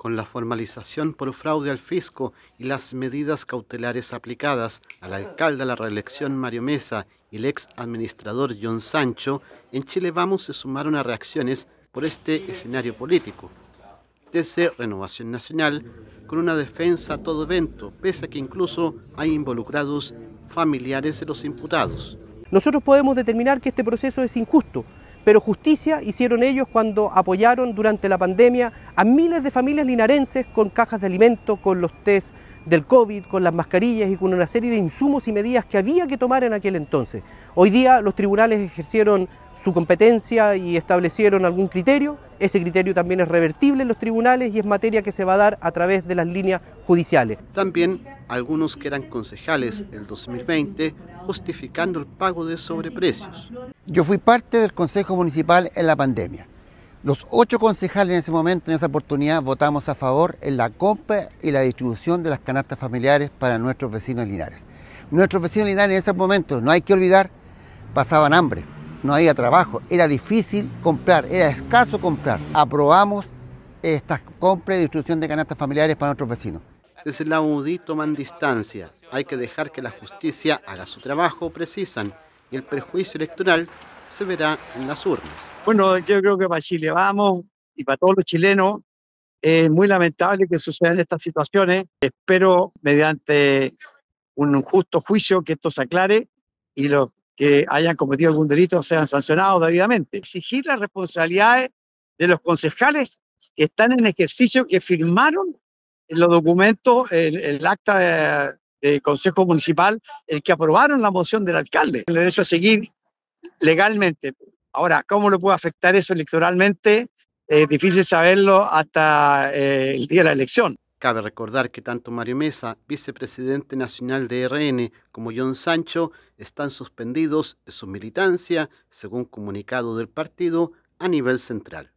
con la formalización por fraude al fisco y las medidas cautelares aplicadas al alcalde a la reelección Mario Mesa y el ex administrador John Sancho, en Chile Vamos se sumaron a reacciones por este escenario político. Desde Renovación Nacional, con una defensa a todo evento, pese a que incluso hay involucrados familiares de los imputados. Nosotros podemos determinar que este proceso es injusto, pero justicia hicieron ellos cuando apoyaron durante la pandemia a miles de familias linarenses con cajas de alimento, con los test del COVID, con las mascarillas y con una serie de insumos y medidas que había que tomar en aquel entonces. Hoy día los tribunales ejercieron su competencia y establecieron algún criterio. Ese criterio también es revertible en los tribunales y es materia que se va a dar a través de las líneas judiciales. También algunos que eran concejales el 2020, justificando el pago de sobreprecios. Yo fui parte del Consejo Municipal en la pandemia. Los ocho concejales en ese momento, en esa oportunidad, votamos a favor en la compra y la distribución de las canastas familiares para nuestros vecinos linares. Nuestros vecinos linares en ese momento, no hay que olvidar, pasaban hambre, no había trabajo, era difícil comprar, era escaso comprar. Aprobamos esta compra y distribución de canastas familiares para nuestros vecinos. Desde la UDI toman distancia. Hay que dejar que la justicia haga su trabajo, precisan, y el perjuicio electoral se verá en las urnas. Bueno, yo creo que para Chile vamos y para todos los chilenos es muy lamentable que sucedan estas situaciones. Espero, mediante un justo juicio, que esto se aclare y los que hayan cometido algún delito sean sancionados debidamente. Exigir las responsabilidades de los concejales que están en ejercicio, que firmaron los documentos, el, el acta del Consejo Municipal, el que aprobaron la moción del alcalde. El derecho a seguir legalmente. Ahora, ¿cómo lo puede afectar eso electoralmente? Es difícil saberlo hasta eh, el día de la elección. Cabe recordar que tanto Mario Mesa, vicepresidente nacional de RN, como John Sancho están suspendidos de su militancia, según comunicado del partido, a nivel central.